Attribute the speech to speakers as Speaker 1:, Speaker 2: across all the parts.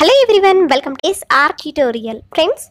Speaker 1: Hello everyone welcome to SR tutorial friends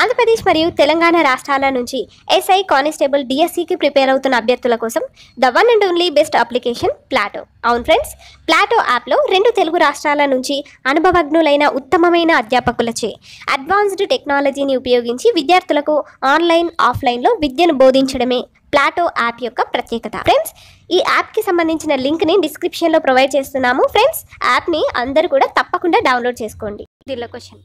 Speaker 1: Andhra Pradesh మరియు తెలంగాణ రాష్ట్రాల నుంచి ఎస్ఐ కానిస్టేబుల్ డిఎస్సికి ప్రిపేర్ అవుతున్న అభ్యర్థుల కోసం the one and only best application Plato అవును ఫ్రెండ్స్ ప్లాటో యాప్లో రెండు తెలుగు రాష్ట్రాల నుంచి అనుభవజ్ఞులైన ఉత్తమమైన అధ్యాపకులచే అడ్వాన్స్డ్ టెక్నాలజీని ఉపయోగించి విద్యార్థులకు ఆన్లైన్ ఆఫ్లైన్లో విద్యను బోధించడమే ప్లాటో యాప్ యొక్క ప్రత్యేకత ఫ్రెండ్స్ ఈ యాప్కి సంబంధించిన లింక్ని డిస్క్రిప్షన్లో ప్రొవైడ్ చేస్తున్నాము ఫ్రెండ్స్ యాప్ని అందరూ కూడా తప్పకుండా డౌన్లోడ్ చేసుకోండి దీనిలో క్వశ్చన్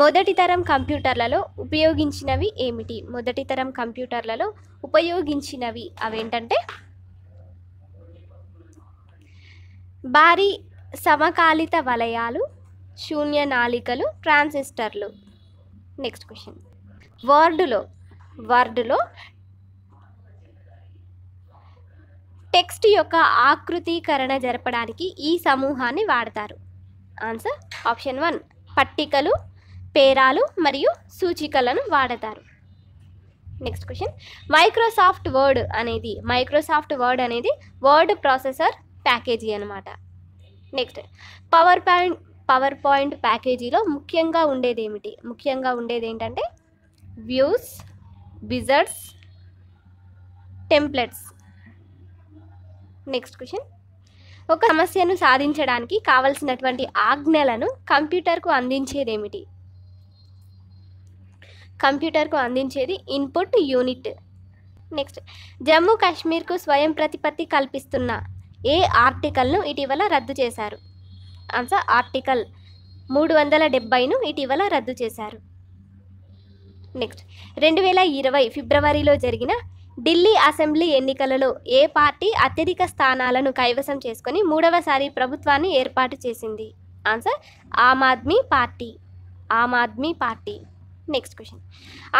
Speaker 1: మొదటి తరం కంప్యూటర్లలో ఉపయోగించినవి ఏమిటి మొదటి తరం కంప్యూటర్లలో ఉపయోగించినవి అవేంటంటే భారీ సమకాలిత వలయాలు శూన్య నాళికలు ట్రాన్సిస్టర్లు నెక్స్ట్ క్వశ్చన్ వర్డ్లో వర్డ్లో టెక్స్ట్ యొక్క ఆకృతీకరణ జరపడానికి ఈ సమూహాన్ని వాడతారు ఆన్సర్ ఆప్షన్ వన్ పట్టికలు పేరాలు మరియు సూచికలను వాడతారు నెక్స్ట్ క్వశ్చన్ మైక్రోసాఫ్ట్ వర్డ్ అనేది మైక్రోసాఫ్ట్ వర్డ్ అనేది వర్డ్ ప్రాసెసర్ ప్యాకేజీ అనమాట next PowerPoint PowerPoint ప్యాకేజీలో ముఖ్యంగా ఉండేది ఏమిటి ముఖ్యంగా ఉండేది ఏంటంటే views wizards templates next question ఒక సమస్యను సాధించడానికి కావలసినటువంటి ఆజ్ఞలను కంప్యూటర్కు అందించేదేమిటి కంప్యూటర్కు అందించేది ఇన్పుట్ యూనిట్ నెక్స్ట్ జమ్మూ కాశ్మీర్కు స్వయం ప్రతిపత్తి కల్పిస్తున్న ఏ ఆర్టికల్ను ఇటీవల రద్దు చేశారు ఆన్సర్ ఆర్టికల్ మూడు వందల డెబ్బైను ఇటీవల రద్దు చేశారు నెక్స్ట్ రెండు వేల ఇరవై ఫిబ్రవరిలో జరిగిన ఢిల్లీ అసెంబ్లీ ఎన్నికలలో ఏ పార్టీ అత్యధిక స్థానాలను కైవసం చేసుకుని మూడవసారి ప్రభుత్వాన్ని ఏర్పాటు చేసింది answer Aam Aadmi Party Aam Aadmi Party next question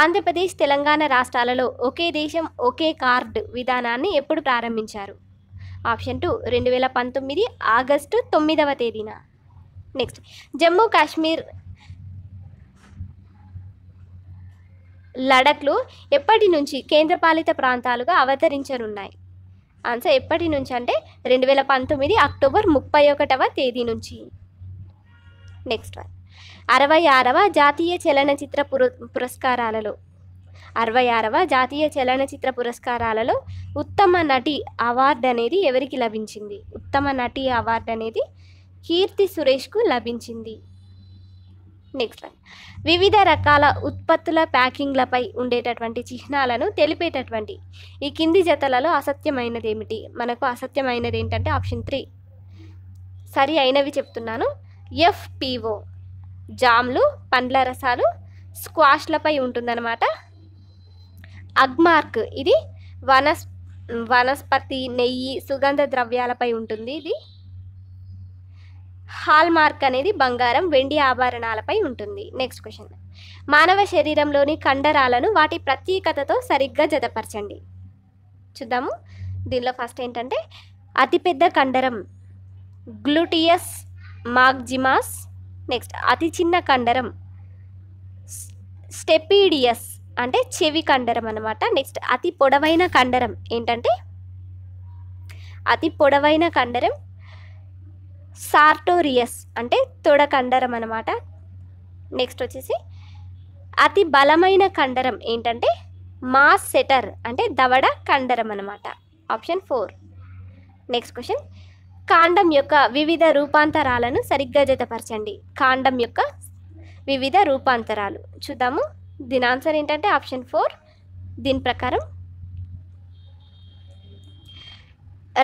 Speaker 1: Andhra Pradesh Telangana రాష్ట్రాలలో ఒకే దేశం ఒకే కార్డు విధానాన్ని ఎప్పుడు ప్రారంభించారు ఆప్షన్ టూ రెండు వేల పంతొమ్మిది ఆగస్టు తొమ్మిదవ తేదీన నెక్స్ట్ జమ్మూ కాశ్మీర్ లడఖ్లు ఎప్పటి నుంచి కేంద్రపాలిత ప్రాంతాలుగా అవతరించనున్నాయి ఆన్సర్ ఎప్పటి నుంచి అంటే రెండు వేల పంతొమ్మిది అక్టోబర్ ముప్పై ఒకటవ తేదీ నుంచి నెక్స్ట్ వన్ అరవై ఆరవ జాతీయ చలనచిత్ర పుర పురస్కారాలలో అరవై ఆరవ జాతీయ చలనచిత్ర పురస్కారాలలో ఉత్తమ నటి అవార్డు అనేది ఎవరికి లభించింది ఉత్తమ నటి అవార్డు అనేది కీర్తి సురేష్కు లభించింది నెక్స్ట్ వన్ వివిధ రకాల ఉత్పత్తుల ప్యాకింగ్లపై ఉండేటటువంటి చిహ్నాలను తెలిపేటటువంటి ఈ కింది జతలలో అసత్యమైనది ఏమిటి మనకు అసత్యమైనది ఏంటంటే ఆప్షన్ త్రీ సరి అయినవి చెప్తున్నాను ఎఫ్పిఓ జామ్లు పండ్ల రసాలు స్క్వాష్లపై ఉంటుందన్నమాట అగ్మార్క్ ఇది వనస్ వనస్పతి నెయ్యి సుగంధ ద్రవ్యాలపై ఉంటుంది ఇది హాల్ మార్క్ అనేది బంగారం వెండి ఆభరణాలపై ఉంటుంది నెక్స్ట్ క్వశ్చన్ మానవ శరీరంలోని కండరాలను వాటి ప్రత్యేకతతో సరిగ్గా జతపరచండి చూద్దాము దీనిలో ఫస్ట్ ఏంటంటే అతిపెద్ద కండరం గ్లూటియస్ మాగ్జిమాస్ నెక్స్ట్ అతి చిన్న కండరం స్టెపీడియస్ అంటే చెవి కండరం అనమాట నెక్స్ట్ అతి పొడవైన కండరం ఏంటంటే అతి పొడవైన కండరం సార్టోరియస్ అంటే తొడ కండరం అనమాట నెక్స్ట్ వచ్చేసి అతి బలమైన కండరం ఏంటంటే మాస్ సెటర్ అంటే దవడ కండరం అనమాట ఆప్షన్ ఫోర్ నెక్స్ట్ క్వశ్చన్ కాండం యొక్క వివిధ రూపాంతరాలను సరిగ్గా జతపరచండి కాండం యొక్క వివిధ రూపాంతరాలు చూద్దాము దీని ఆన్సర్ ఏంటంటే ఆప్షన్ ఫోర్ దీని ప్రకారం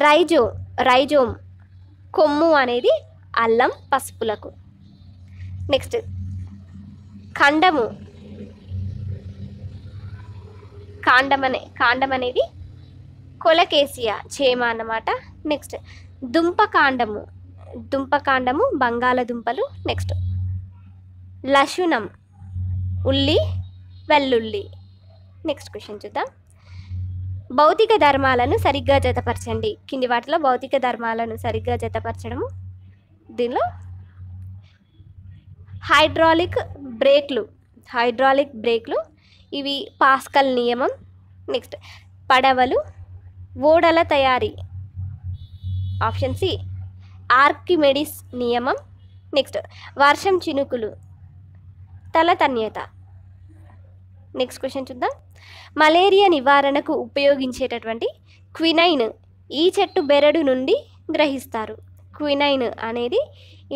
Speaker 1: రైజో రైజోమ్ కొమ్ము అనేది అల్లం పసుపులకు నెక్స్ట్ ఖండము కాండం అనే కాండం అనేది కొలకేసియా చేమ అన్నమాట నెక్స్ట్ దుంపకాండము దుంపకాండము బంగాళదుంపలు నెక్స్ట్ లశునం ఉల్లి వెల్లుల్లి నెక్స్ట్ క్వశ్చన్ చూద్దాం భౌతిక ధర్మాలను సరిగ్గా జతపరచండి కింది వాటిలో భౌతిక ధర్మాలను సరిగ్గా జతపరచడము దీనిలో హైడ్రాలిక్ బ్రేక్లు హైడ్రాలిక్ బ్రేక్లు ఇవి పాస్కల్ నియమం నెక్స్ట్ పడవలు ఓడల తయారీ ఆప్షన్ సి ఆర్కిమెడిస్ నియమం నెక్స్ట్ వర్షం చినుకులు తలతన్యత నెక్స్ట్ క్వశ్చన్ చూద్దాం మలేరియా నివారణకు ఉపయోగించేటటువంటి క్వినైన్ ఈ చెట్టు బెరడు నుండి గ్రహిస్తారు క్వినైన్ అనేది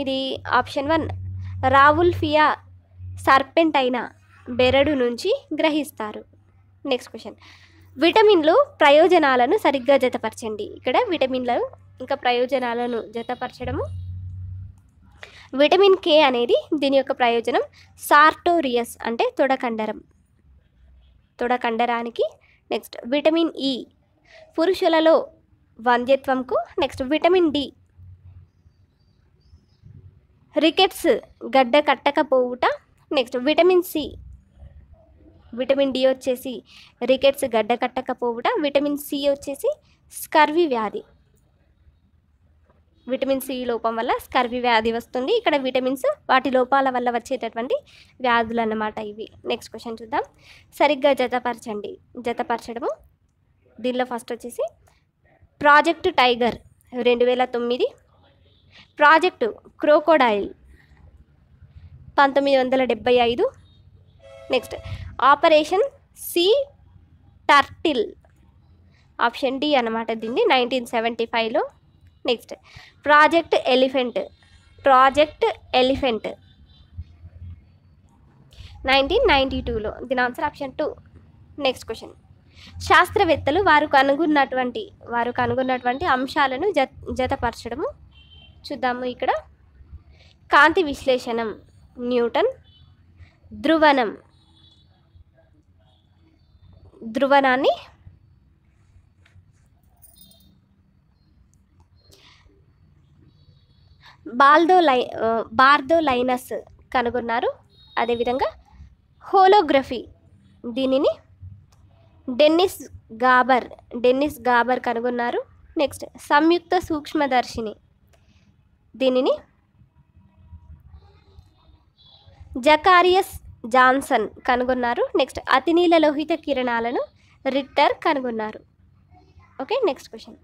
Speaker 1: ఇది ఆప్షన్ వన్ రావుల్ఫియా సర్పెంట్ అయిన బెరడు నుంచి గ్రహిస్తారు నెక్స్ట్ క్వశ్చన్ విటమిన్లు ప్రయోజనాలను సరిగ్గా జతపరచండి ఇక్కడ విటమిన్లు ఇంకా ప్రయోజనాలను జతపరచడము విటమిన్ కే అనేది దీని యొక్క ప్రయోజనం సార్టోరియస్ అంటే తొడకండరం తొడ కండరానికి నెక్స్ట్ విటమిన్ ఈ e. పురుషులలో వంద్యత్వంకు నెక్స్ట్ విటమిన్ డి రికెట్స్ గడ్డ కట్టకపోవుట next vitamin C vitamin D వచ్చేసి రికెట్స్ గడ్డ కట్టకపోవుట విటమిన్ సి వచ్చేసి స్కర్వి వ్యాధి విటమిన్ సి లోపం వల్ల స్కర్వి వ్యాధి వస్తుంది ఇక్కడ విటమిన్స్ వాటి లోపాల వల్ల వచ్చేటటువంటి వ్యాధులు అన్నమాట ఇవి నెక్స్ట్ క్వశ్చన్ చూద్దాం సరిగ్గా జతపరచండి జతపరచడము దీనిలో ఫస్ట్ వచ్చేసి ప్రాజెక్టు టైగర్ రెండు వేల తొమ్మిది ప్రాజెక్టు క్రోకోడైల్ పంతొమ్మిది వందల డెబ్బై ఐదు next operation C turtle option D అనమాట దీన్ని నైన్టీన్ సెవెంటీ ఫైవ్లో next project elephant project elephant nineteen ninety టూలో దీని answer option two next question శాస్త్రవేత్తలు వారు కనుగొన్నటువంటి వారు కనుగొన్నటువంటి అంశాలను జ జతపరచడము చూద్దాము ఇక్కడ కాంతి విశ్లేషణం న్యూటన్ ధ్రువణం ధ్రువణాన్ని బాల్దో లై బార్దో లైనస్ కనుగొన్నారు అదేవిధంగా హోలోగ్రఫీ దీనిని డెన్నిస్ గాబర్ డెన్నిస్ గాబర్ కనుగొన్నారు నెక్స్ట్ సంయుక్త సూక్ష్మదర్శిని దీనిని జకారియస్ జాన్సన్ కనుగొన్నారు నెక్స్ట్ అతినీల లోహిత కిరణాలను రిట్టర్ కనుగొన్నారు ఓకే నెక్స్ట్ క్వశ్చన్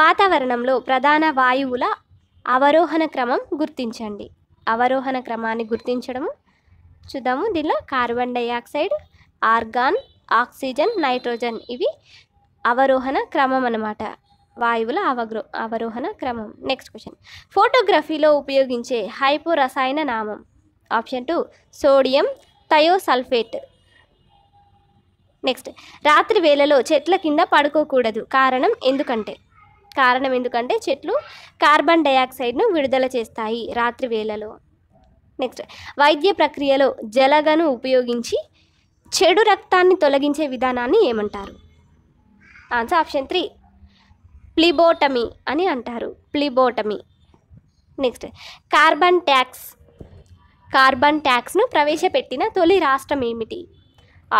Speaker 1: వాతావరణంలో ప్రధాన వాయువుల అవరోహణ క్రమం గుర్తించండి అవరోహణ క్రమాన్ని గుర్తించడం చూద్దాము దీనిలో carbon dioxide argon oxygen nitrogen ఇవి అవరోహణ క్రమం అన్నమాట వాయువుల అవగ్రో అవరోహణ క్రమం నెక్స్ట్ క్వశ్చన్ ఫోటోగ్రఫీలో ఉపయోగించే హైపో రసాయన నామం option two sodium thiosulphate next రాత్రి వేళలో చెట్ల కింద పడుకోకూడదు కారణం ఎందుకంటే కారణం ఎందుకంటే చెట్లు కార్బన్ డైఆక్సైడ్ను విడుదల చేస్తాయి రాత్రి వేళలో నెక్స్ట్ వైద్య ప్రక్రియలో జలగను ఉపయోగించి చెడు రక్తాన్ని తొలగించే విధానాన్ని ఏమంటారు ఆన్సర్ ఆప్షన్ త్రీ ప్లిబోటమీ అని అంటారు phlebotomy next carbon tax carbon ట్యాక్స్ను ప్రవేశపెట్టిన తొలి రాష్ట్రం ఏమిటి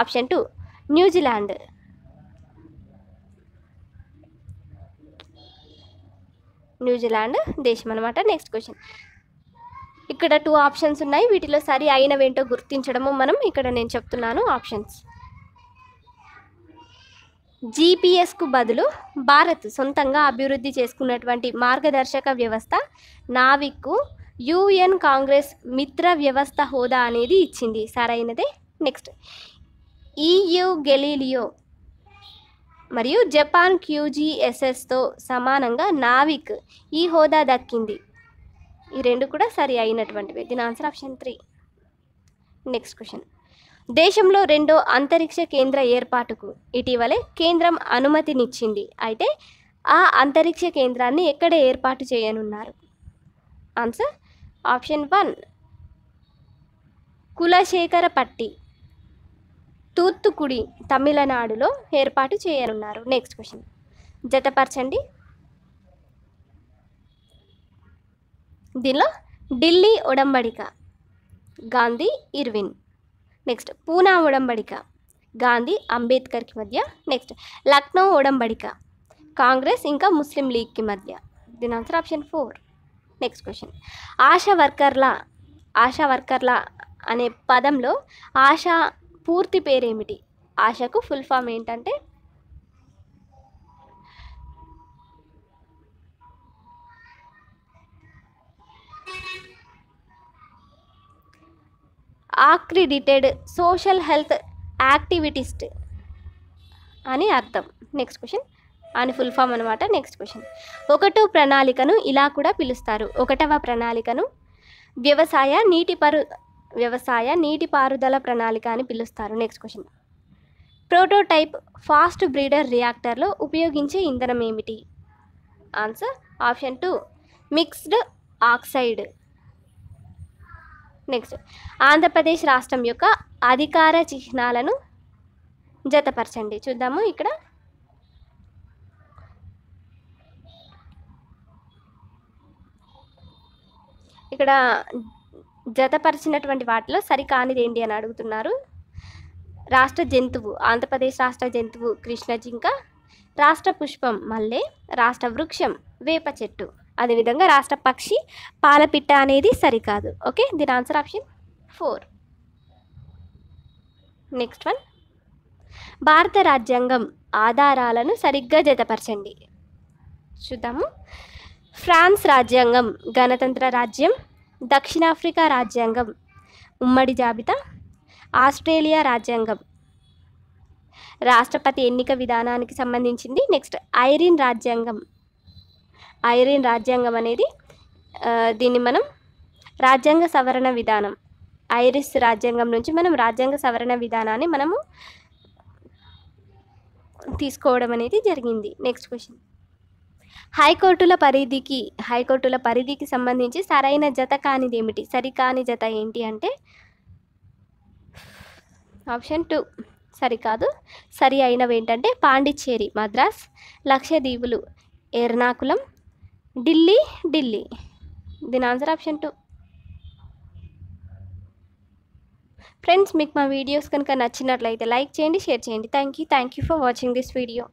Speaker 1: ఆప్షన్ టూ న్యూజిలాండ్ న్యూజిలాండ్ దేశం అనమాట నెక్స్ట్ క్వశ్చన్ ఇక్కడ టూ ఆప్షన్స్ ఉన్నాయి వీటిలో సరి అయినవేంటో గుర్తించడము మనం ఇక్కడ నేను చెప్తున్నాను ఆప్షన్స్ జీపీఎస్కు బదులు భారత్ సొంతంగా అభివృద్ధి చేసుకున్నటువంటి మార్గదర్శక వ్యవస్థ నావిక్కు యుఎన్ కాంగ్రెస్ మిత్ర వ్యవస్థ హోదా అనేది ఇచ్చింది సరైనదే నెక్స్ట్ ఈయు గెలీలియో మరియు జపాన్ క్యూజీఎస్ఎస్తో సమానంగా నావిక్ ఈ హోదా దక్కింది ఈ రెండు కూడా సరి అయినటువంటివి దీని answer option three next question దేశంలో రెండో అంతరిక్ష కేంద్ర ఏర్పాటుకు ఇటీవలే కేంద్రం అనుమతినిచ్చింది అయితే ఆ అంతరిక్ష కేంద్రాన్ని ఎక్కడ ఏర్పాటు చేయనున్నారు answer option one Kulasekharapatti Thoothukudi తమిళనాడులో ఏర్పాటు చేయనున్నారు నెక్స్ట్ క్వశ్చన్ జతపరచండి దీనిలో ఢిల్లీ ఉడంబడిక గాంధీ ఇర్విన్ నెక్స్ట్ పూనా ఉడంబడిక గాంధీ అంబేద్కర్కి మధ్య నెక్స్ట్ లక్నో ఉడంబడిక కాంగ్రెస్ ఇంకా ముస్లిం లీగ్కి మధ్య దీని answer option four next question ASHA వర్కర్ల ఆశా వర్కర్ల అనే పదంలో ఆశా పూర్తి పేరేమిటి ఆశకు ఫుల్ ఫామ్ ఏంటంటే ఆక్రిడిటెడ్ సోషల్ హెల్త్ యాక్టివిటిస్ట్ అని అర్థం నెక్స్ట్ క్వశ్చన్ అని ఫుల్ ఫామ్ అనమాట నెక్స్ట్ క్వశ్చన్ ఒకటో ప్రణాళికను ఇలా కూడా పిలుస్తారు ఒకటవ ప్రణాళికను వ్యవసాయ నీటి పరు వ్యవసాయ నీటిపారుదల ప్రణాళిక అని పిలుస్తారు next question prototype fast breeder రియాక్టర్లో ఉపయోగించే ఇంధనం ఏమిటి answer option two mixed oxide next Andhra Pradesh రాష్ట్రం యొక్క అధికార చిహ్నాలను జతపరచండి చూద్దాము ఇక్కడ ఇక్కడ జతపరిచినటువంటి వాటిలో సరికానిది ఏంటి అని అడుగుతున్నారు రాష్ట్ర జంతువు ఆంధ్రప్రదేశ్ రాష్ట్ర జంతువు కృష్ణజింక రాష్ట్ర పుష్పం మల్లె రాష్ట్ర వృక్షం వేప చెట్టు అదేవిధంగా రాష్ట్ర పక్షి పాలపిట్ట అనేది సరికాదు ఓకే దీని answer option four next one భారత రాజ్యాంగం ఆధారాలను సరిగ్గా జతపరచండి చూద్దాము ఫ్రాన్స్ రాజ్యాంగం గణతంత్ర రాజ్యం దక్షిణాఫ్రికా రాజ్యాంగం ఉమ్మడి జాబితా ఆస్ట్రేలియా రాజ్యాంగం రాష్ట్రపతి ఎన్నిక విధానానికి సంబంధించింది నెక్స్ట్ ఐరిన్ రాజ్యాంగం ఐరిన్ రాజ్యాంగం అనేది దీన్ని మనం రాజ్యాంగ సవరణ విధానం ఐరిస్ రాజ్యాంగం నుంచి మనం రాజ్యాంగ సవరణ విధానాన్ని మనము తీసుకోవడం అనేది జరిగింది నెక్స్ట్ క్వశ్చన్ హైకోర్టుల పరిధికి హైకోర్టుల పరిధికి సంబంధించి సరైన జత కానిది ఏమిటి సరికాని జత ఏంటి అంటే ఆప్షన్ టూ సరికాదు సరి అయినవి ఏంటంటే పాండిచ్చేరి మద్రాస్ లక్షద్వీపులు ఎర్నాకులం ఢిల్లీ ఢిల్లీ దీని ఆన్సర్ ఆప్షన్ టూ ఫ్రెండ్స్ మీకు మా వీడియోస్ కనుక నచ్చినట్లయితే లైక్ చేయండి షేర్ చేయండి thank you thank you for watching this video